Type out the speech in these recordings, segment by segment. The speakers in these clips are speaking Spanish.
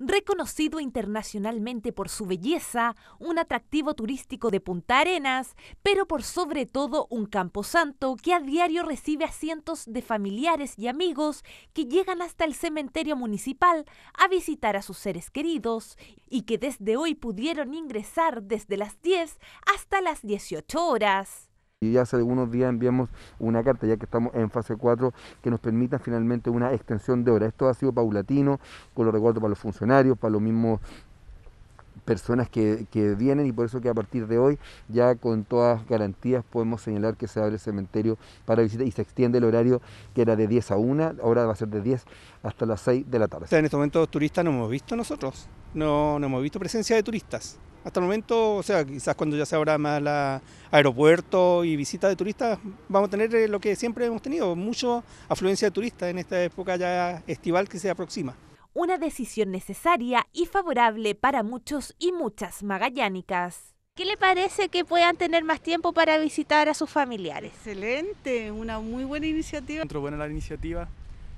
Reconocido internacionalmente por su belleza, un atractivo turístico de Punta Arenas, pero por sobre todo un camposanto que a diario recibe a cientos de familiares y amigos que llegan hasta el cementerio municipal a visitar a sus seres queridos y que desde hoy pudieron ingresar desde las 10 hasta las 18 horas. Y ya hace algunos días enviamos una carta, ya que estamos en fase 4, que nos permita finalmente una extensión de horas. Esto ha sido paulatino, con lo recuerdo para los funcionarios, para los mismos personas que, vienen y por eso que a partir de hoy ya con todas garantías podemos señalar que se abre el cementerio para visita y se extiende el horario que era de 10 a 1, ahora va a ser de 10 hasta las 6 de la tarde. en este momento turistas no hemos visto nosotros, no, no hemos visto presencia de turistas. Hasta el momento, o sea, quizás cuando ya se abra más el aeropuerto y visita de turistas, vamos a tener eh, lo que siempre hemos tenido, mucha afluencia de turistas en esta época ya estival que se aproxima una decisión necesaria y favorable para muchos y muchas magallánicas. ¿Qué le parece que puedan tener más tiempo para visitar a sus familiares? Excelente, una muy buena iniciativa. Entró buena la iniciativa,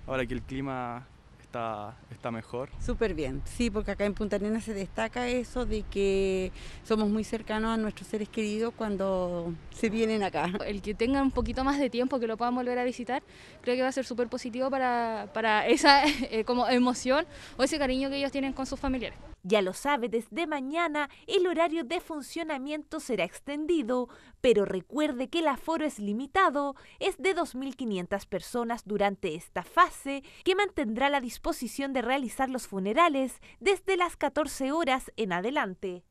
ahora que el clima está, está mejor. Súper bien, sí, porque acá en Punta Arenas se destaca eso de que somos muy cercanos a nuestros seres queridos cuando se vienen acá. El que tenga un poquito más de tiempo, que lo puedan volver a visitar, creo que va a ser súper positivo para, para esa eh, como emoción o ese cariño que ellos tienen con sus familiares. Ya lo sabe, desde mañana el horario de funcionamiento será extendido, pero recuerde que el aforo es limitado, es de 2.500 personas durante esta fase, que mantendrá la disposición de realizar los funerales desde las 14 horas en adelante.